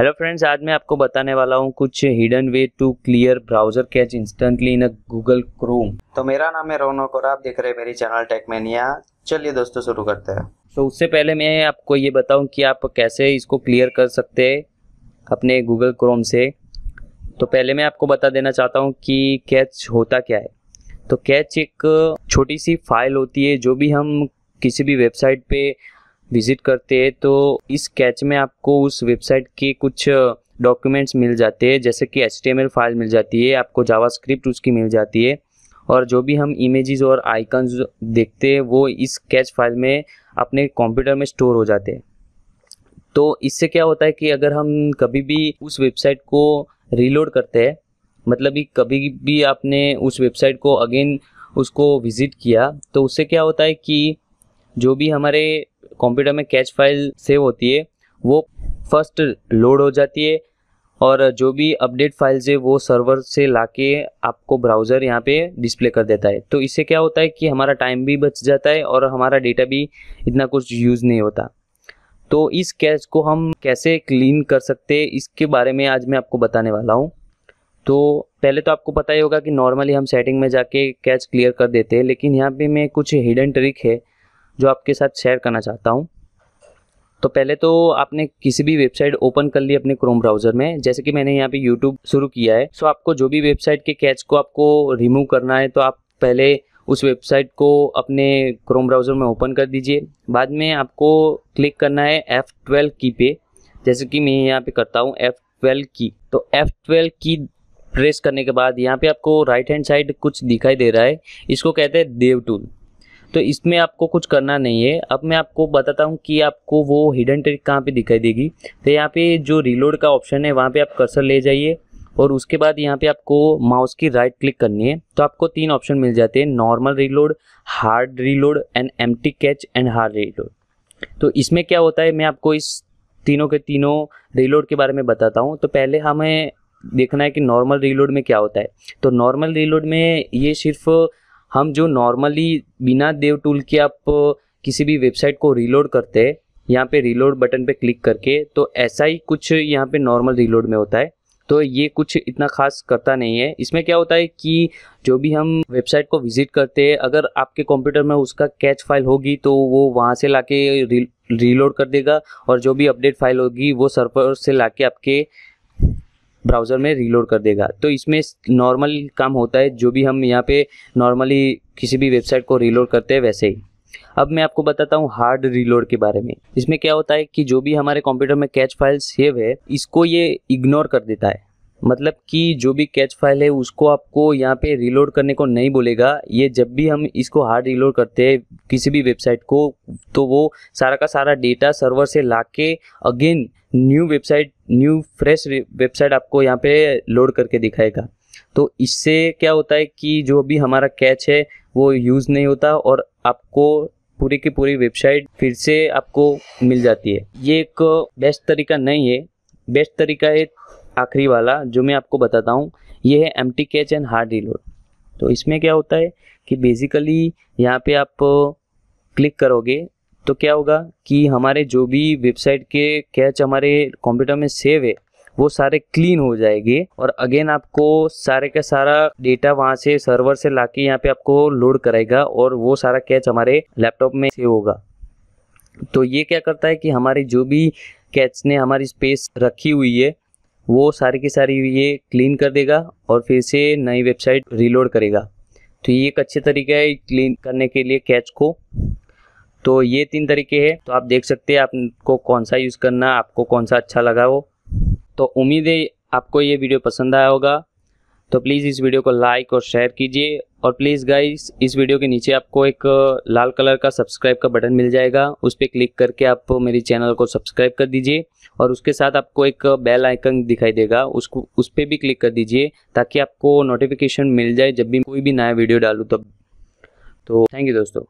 hello friends आज मैं आपको बताने वाला हूँ कुछ hidden way to clear browser cache instantly in Google Chrome तो मेरा नाम है रोनक और आप देख रहे हैं मेरी चैनल टेकमेनिया चलिए दोस्तों शुरू करते हैं तो उससे पहले मैं आपको ये बताऊँ कि आप कैसे इसको क्लियर कर सकते हैं अपने गूगल क्रोम से तो पहले मैं आपको बता देना चाहता हूँ कि कैच होता क्या है तो कैच एक छोटी सी फाइल होती है जो भी हम किसी भी वेबसाइट पर विजिट करते हैं तो इस कैच में आपको उस वेबसाइट के कुछ डॉक्यूमेंट्स मिल जाते हैं जैसे कि एच फाइल मिल जाती है आपको जावास्क्रिप्ट उसकी मिल जाती है और जो भी हम इमेजेस और आइकन्स देखते हैं वो इस कैच फाइल में अपने कंप्यूटर में स्टोर हो जाते हैं तो इससे क्या होता है कि अगर हम कभी भी उस वेबसाइट को रीलोड करते हैं मतलब कि कभी भी आपने उस वेबसाइट को अगेन उसको विज़िट किया तो उससे क्या होता है कि जो भी हमारे कंप्यूटर में कैच फाइल सेव होती है वो फर्स्ट लोड हो जाती है और जो भी अपडेट फाइल्स है वो सर्वर से लाके आपको ब्राउज़र यहाँ पे डिस्प्ले कर देता है तो इससे क्या होता है कि हमारा टाइम भी बच जाता है और हमारा डेटा भी इतना कुछ यूज़ नहीं होता तो इस कैच को हम कैसे क्लीन कर सकते हैं इसके बारे में आज मैं आपको बताने वाला हूँ तो पहले तो आपको पता ही होगा कि नॉर्मली हम सेटिंग में जाके कैच क्लियर कर देते हैं लेकिन यहाँ पे मैं कुछ हिडन ट्रिक है जो आपके साथ शेयर करना चाहता हूँ तो पहले तो आपने किसी भी वेबसाइट ओपन कर ली अपने क्रोम ब्राउजर में जैसे कि मैंने यहाँ पे यूट्यूब शुरू किया है सो आपको जो भी वेबसाइट के कैच को आपको रिमूव करना है तो आप पहले उस वेबसाइट को अपने क्रोम ब्राउज़र में ओपन कर दीजिए बाद में आपको क्लिक करना है एफ़ ट्वेल्व की पे जैसे कि मैं यहाँ पे करता हूँ एफ़ ट्वेल्व की तो एफ़ ट्वेल्व की प्रेस करने के बाद यहाँ पे आपको राइट हैंड साइड कुछ दिखाई दे रहा है इसको कहते हैं देव टूल तो इसमें आपको कुछ करना नहीं है अब मैं आपको बताता हूँ कि आपको वो हिडन ट्रिक कहाँ पे दिखाई देगी तो यहाँ पे जो रिलोड का ऑप्शन है वहाँ पे आप कर्सर ले जाइए और उसके बाद यहाँ पे आपको माउस की राइट क्लिक करनी है तो आपको तीन ऑप्शन मिल जाते हैं normal reload hard reload and M cache and hard reload तो इसमें क्या होता है मैं आपको इस तीनों के तीनों रीलोड के बारे में बताता हूँ तो पहले हमें देखना है कि नॉर्मल रीलोड में क्या होता है तो नॉर्मल रीलोड में ये सिर्फ हम जो नॉर्मली बिना देव टूल के आप किसी भी वेबसाइट को रीलोड करते हैं यहाँ पे रीलोड बटन पे क्लिक करके तो ऐसा ही कुछ यहाँ पे नॉर्मल रीलोड में होता है तो ये कुछ इतना खास करता नहीं है इसमें क्या होता है कि जो भी हम वेबसाइट को विजिट करते हैं अगर आपके कंप्यूटर में उसका कैच फाइल होगी तो वो वहाँ से लाके रीलोड कर देगा और जो भी अपडेट फाइल होगी वो सर्वर से लाके आपके ब्राउज़र में रीलोड कर देगा तो इसमें नॉर्मल काम होता है जो भी हम यहाँ पे नॉर्मली किसी भी वेबसाइट को रीलोड करते हैं वैसे ही अब मैं आपको बताता हूँ हार्ड रीलोड के बारे में इसमें क्या होता है कि जो भी हमारे कंप्यूटर में कैच फाइल सेव है इसको ये इग्नोर कर देता है मतलब कि जो भी कैच फाइल है उसको आपको यहाँ पे रीलोड करने को नहीं बोलेगा ये जब भी हम इसको हार्ड रीलोड करते हैं किसी भी वेबसाइट को तो वो सारा का सारा डेटा सर्वर से ला के again new website new fresh website आपको यहाँ पे लोड करके दिखाएगा तो इससे क्या होता है कि जो भी हमारा कैच है वो यूज़ नहीं होता और आपको पूरी की पूरी वेबसाइट फिर से आपको मिल जाती है ये एक बेस्ट तरीका नहीं है बेस्ट तरीका है आखिरी वाला जो मैं आपको बताता हूँ ये है empty cache and hard reload तो इसमें क्या होता है कि बेसिकली यहाँ पे आप क्लिक करोगे तो क्या होगा कि हमारे जो भी वेबसाइट के कैच हमारे कंप्यूटर में सेव है वो सारे क्लीन हो जाएंगे और अगेन आपको सारे का सारा डेटा वहाँ से सर्वर से लाके यहाँ पे आपको लोड कराएगा और वो सारा कैच हमारे लैपटॉप में सेव होगा तो ये क्या करता है कि हमारी जो भी कैच ने हमारी स्पेस रखी हुई है वो सारी की सारी ये क्लीन कर देगा और फिर से नई वेबसाइट रीलोड करेगा तो ये एक अच्छे तरीका है क्लीन करने के लिए कैच को तो ये तीन तरीके हैं तो आप देख सकते हैं आपको कौन सा यूज़ करना आपको कौन सा अच्छा लगा हो तो उम्मीद है आपको ये वीडियो पसंद आया होगा तो प्लीज़ इस वीडियो को लाइक और शेयर कीजिए और प्लीज़ गाइस इस वीडियो के नीचे आपको एक लाल कलर का सब्सक्राइब का बटन मिल जाएगा उस पर क्लिक करके आप मेरी चैनल को सब्सक्राइब कर दीजिए और उसके साथ आपको एक बेल आइकन दिखाई देगा उसको उस पर भी क्लिक कर दीजिए ताकि आपको नोटिफिकेशन मिल जाए जब भी कोई भी नया वीडियो डालूँ तब तो थैंक यू दोस्तों